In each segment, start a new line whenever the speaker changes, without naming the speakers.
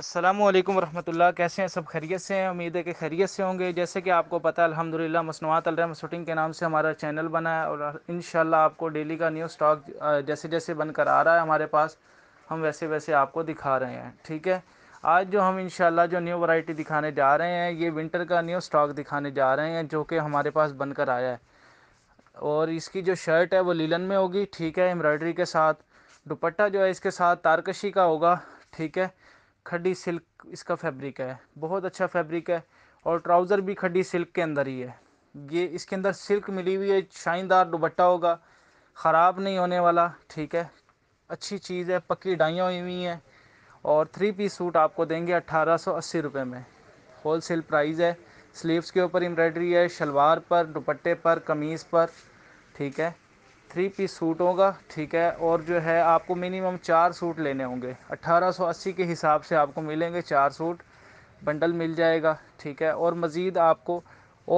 असलम वरहमतुल्लाह कैसे हैं सब खैरियत से हैं उम्मीद है कि खैरियत से होंगे जैसे कि आपको पता अल्हम्दुलिल्लाह मसनूआत अलरम शूटिंग के नाम से हमारा चैनल बना है और इन आपको डेली का न्यू स्टॉक जैसे जैसे बनकर आ रहा है हमारे पास हम वैसे वैसे आपको दिखा रहे हैं ठीक है आज जो हम इन जो न्यू वैरायटी दिखाने जा रहे हैं ये विंटर का न्यू स्टॉक दिखाने जा रहे हैं जो कि हमारे पास बनकर आया है और इसकी जो शर्ट है वो लीलन में होगी ठीक है एम्ब्रॉयडरी के साथ दुपट्टा जो है इसके साथ तारकशी का होगा ठीक है खड्डी सिल्क इसका फैब्रिक है बहुत अच्छा फैब्रिक है और ट्राउज़र भी खड्डी सिल्क के अंदर ही है ये इसके अंदर सिल्क मिली हुई है शाइनदार दुपट्टा होगा ख़राब नहीं होने वाला ठीक है अच्छी चीज़ है पक्की डाइयाँ हुई हुई हैं और थ्री पीस सूट आपको देंगे अट्ठारह सौ अस्सी रुपये में होल सेल प्राइस है स्लीव्स के ऊपर एम्ब्रॉयडरी है शलवार पर दुपट्टे पर कमीज़ पर ठीक है थ्री पीस सूट होगा ठीक है और जो है आपको मिनिमम चार सूट लेने होंगे 1880 के हिसाब से आपको मिलेंगे चार सूट बंडल मिल जाएगा ठीक है और मज़ीद आपको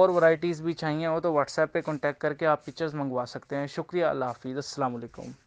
और वैरायटीज़ भी चाहिए हो तो व्हाट्सएप पे कांटेक्ट करके आप पिक्चर्स मंगवा सकते हैं शुक्रिया अल्लाह हाफिज़ अल्लाम